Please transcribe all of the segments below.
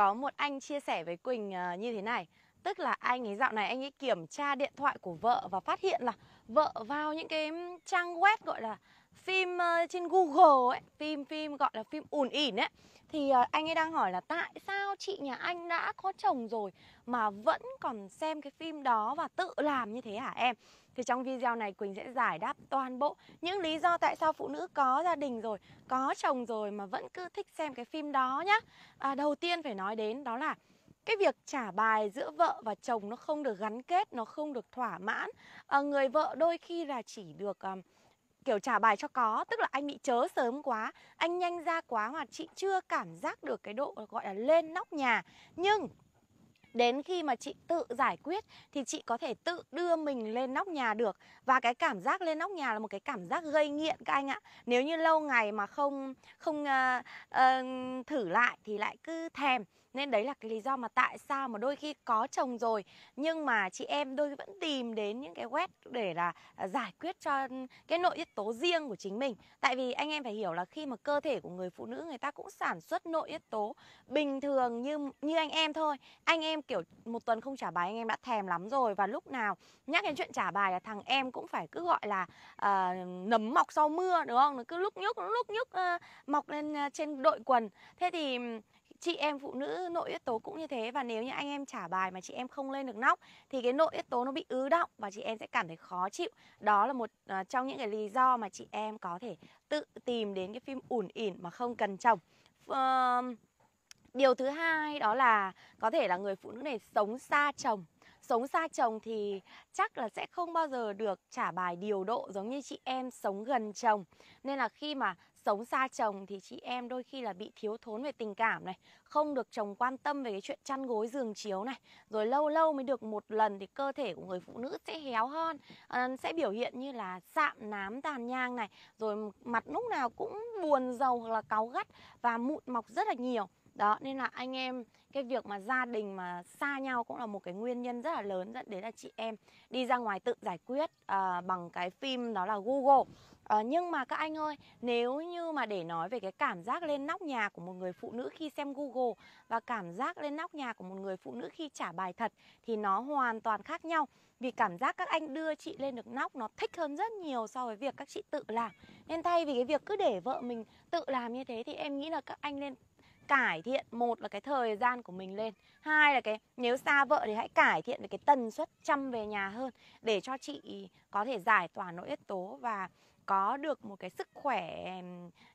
có một anh chia sẻ với Quỳnh à, như thế này Tức là anh ấy dạo này anh ấy kiểm tra điện thoại của vợ và phát hiện là vợ vào những cái trang web gọi là phim ờ, trên Google ấy, phim phim gọi là phim ùn ỉn ấy thì ờ, anh ấy đang hỏi là tại sao chị nhà anh đã có chồng rồi mà vẫn còn xem cái phim đó và tự làm như thế hả em? Thì trong video này Quỳnh sẽ giải đáp toàn bộ những lý do tại sao phụ nữ có gia đình rồi, có chồng rồi mà vẫn cứ thích xem cái phim đó nhá. À, đầu tiên phải nói đến đó là cái việc trả bài giữa vợ và chồng nó không được gắn kết, nó không được thỏa mãn. À, người vợ đôi khi là chỉ được um, kiểu trả bài cho có tức là anh bị chớ sớm quá anh nhanh ra quá hoặc chị chưa cảm giác được cái độ gọi là lên nóc nhà nhưng đến khi mà chị tự giải quyết thì chị có thể tự đưa mình lên nóc nhà được và cái cảm giác lên nóc nhà là một cái cảm giác gây nghiện các anh ạ nếu như lâu ngày mà không không uh, uh, thử lại thì lại cứ thèm nên đấy là cái lý do mà tại sao mà đôi khi có chồng rồi nhưng mà chị em đôi khi vẫn tìm đến những cái web để là ờ, giải quyết cho cái nội tiết tố riêng của chính mình. Tại vì anh em phải hiểu là khi mà cơ thể của người phụ nữ người ta cũng sản xuất nội tiết tố bình thường như như anh em thôi. Anh em em kiểu một tuần không trả bài anh em đã thèm lắm rồi và lúc nào nhắc đến chuyện trả bài là thằng em cũng phải cứ gọi là uh, nấm mọc sau mưa đúng không nó cứ lúc nhúc lúc nhúc uh, mọc lên uh, trên đội quần thế thì chị em phụ nữ nội tiết tố cũng như thế và nếu như anh em trả bài mà chị em không lên được nóc thì cái nội tiết tố nó bị ứ động và chị em sẽ cảm thấy khó chịu đó là một uh, trong những cái lý do mà chị em có thể tự tìm đến cái phim ủn ỉn mà không cần chồng uh, Điều thứ hai đó là có thể là người phụ nữ này sống xa chồng. Sống xa chồng thì chắc là sẽ không bao giờ được trả bài điều độ giống như chị em sống gần chồng. Nên là khi mà sống xa chồng thì chị em đôi khi là bị thiếu thốn về tình cảm này, không được chồng quan tâm về cái chuyện chăn gối giường chiếu này, rồi lâu lâu mới được một lần thì cơ thể của người phụ nữ sẽ héo hon, sẽ biểu hiện như là sạm nám tàn nhang này, rồi mặt lúc nào cũng buồn rầu hoặc là cáu gắt và mụn mọc rất là nhiều đó nên là anh em cái việc mà gia đình mà xa nhau cũng là một cái nguyên nhân rất là lớn dẫn đến là chị em đi ra ngoài tự giải quyết à, bằng cái phim đó là google à, nhưng mà các anh ơi nếu như mà để nói về cái cảm giác lên nóc nhà của một người phụ nữ khi xem google và cảm giác lên nóc nhà của một người phụ nữ khi trả bài thật thì nó hoàn toàn khác nhau vì cảm giác các anh đưa chị lên được nóc nó thích hơn rất nhiều so với việc các chị tự làm nên thay vì cái việc cứ để vợ mình tự làm như thế thì em nghĩ là các anh nên cải thiện một là cái thời gian của mình lên hai là cái nếu xa vợ thì hãy cải thiện về cái tần suất chăm về nhà hơn để cho chị có thể giải tỏa nỗi ức tố và có được một cái sức khỏe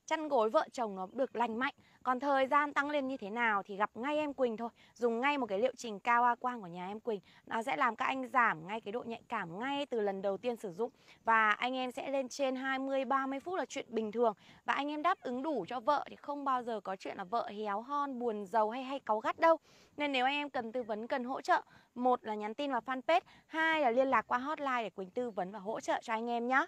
chăn gối vợ chồng nó được lành mạnh còn thời gian tăng lên như thế nào thì gặp ngay em Quỳnh thôi dùng ngay một cái liệu trình cao a quang của nhà em Quỳnh nó sẽ làm các anh giảm ngay cái độ nhạy cảm ngay từ lần đầu tiên sử dụng và anh em sẽ lên trên 20 30 phút là chuyện bình thường và anh em đáp ứng đủ cho vợ thì không bao giờ có chuyện là vợ héo hon buồn giàu hay hay cáu gắt đâu nên nếu anh em cần tư vấn cần hỗ trợ một là nhắn tin vào fanpage hai là liên lạc qua hotline để Quỳnh tư vấn và hỗ trợ cho anh em nhé